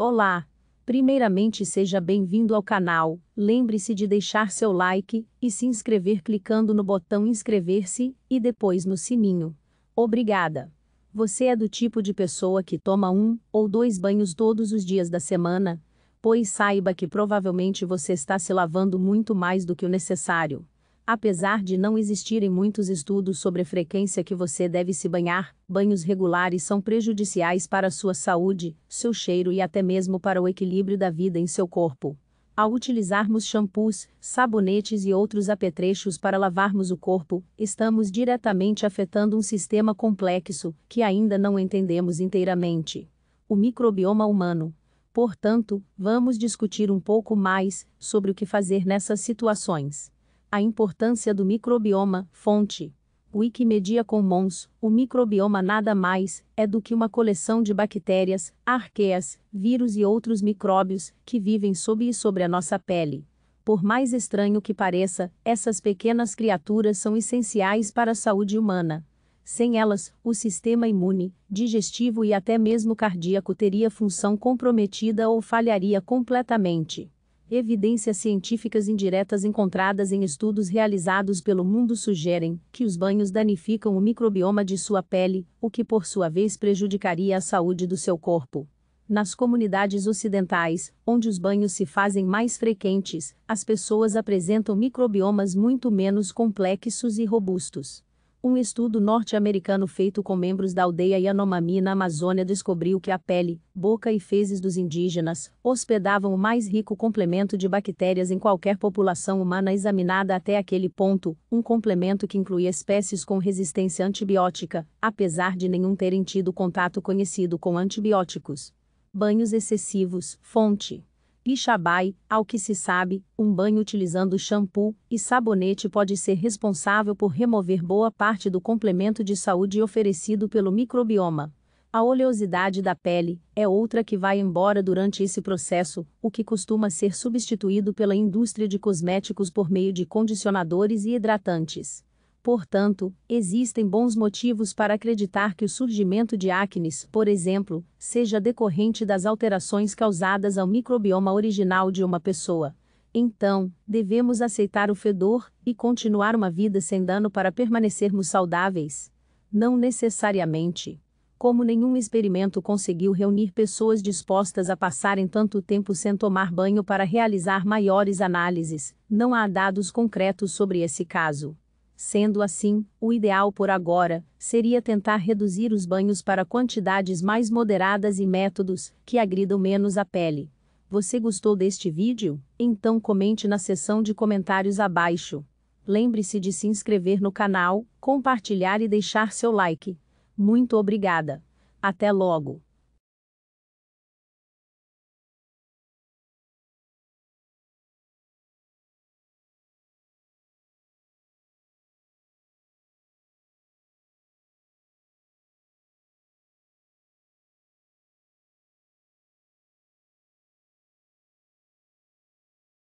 Olá! Primeiramente seja bem-vindo ao canal, lembre-se de deixar seu like e se inscrever clicando no botão inscrever-se e depois no sininho. Obrigada! Você é do tipo de pessoa que toma um ou dois banhos todos os dias da semana? Pois saiba que provavelmente você está se lavando muito mais do que o necessário. Apesar de não existirem muitos estudos sobre a frequência que você deve se banhar, banhos regulares são prejudiciais para a sua saúde, seu cheiro e até mesmo para o equilíbrio da vida em seu corpo. Ao utilizarmos shampoos, sabonetes e outros apetrechos para lavarmos o corpo, estamos diretamente afetando um sistema complexo que ainda não entendemos inteiramente o microbioma humano. Portanto, vamos discutir um pouco mais sobre o que fazer nessas situações. A importância do microbioma, fonte. Wikimedia Commons, o microbioma nada mais é do que uma coleção de bactérias, arqueias, vírus e outros micróbios que vivem sob e sobre a nossa pele. Por mais estranho que pareça, essas pequenas criaturas são essenciais para a saúde humana. Sem elas, o sistema imune, digestivo e até mesmo cardíaco teria função comprometida ou falharia completamente. Evidências científicas indiretas encontradas em estudos realizados pelo mundo sugerem que os banhos danificam o microbioma de sua pele, o que por sua vez prejudicaria a saúde do seu corpo. Nas comunidades ocidentais, onde os banhos se fazem mais frequentes, as pessoas apresentam microbiomas muito menos complexos e robustos. Um estudo norte-americano feito com membros da aldeia Yanomami na Amazônia descobriu que a pele, boca e fezes dos indígenas hospedavam o mais rico complemento de bactérias em qualquer população humana examinada até aquele ponto, um complemento que incluía espécies com resistência antibiótica, apesar de nenhum terem tido contato conhecido com antibióticos. Banhos excessivos, fonte. Ixabai, ao que se sabe, um banho utilizando shampoo e sabonete pode ser responsável por remover boa parte do complemento de saúde oferecido pelo microbioma. A oleosidade da pele é outra que vai embora durante esse processo, o que costuma ser substituído pela indústria de cosméticos por meio de condicionadores e hidratantes. Portanto, existem bons motivos para acreditar que o surgimento de acnes, por exemplo, seja decorrente das alterações causadas ao microbioma original de uma pessoa. Então, devemos aceitar o fedor e continuar uma vida sem dano para permanecermos saudáveis? Não necessariamente. Como nenhum experimento conseguiu reunir pessoas dispostas a passarem tanto tempo sem tomar banho para realizar maiores análises, não há dados concretos sobre esse caso. Sendo assim, o ideal por agora seria tentar reduzir os banhos para quantidades mais moderadas e métodos que agridam menos a pele. Você gostou deste vídeo? Então comente na seção de comentários abaixo. Lembre-se de se inscrever no canal, compartilhar e deixar seu like. Muito obrigada. Até logo!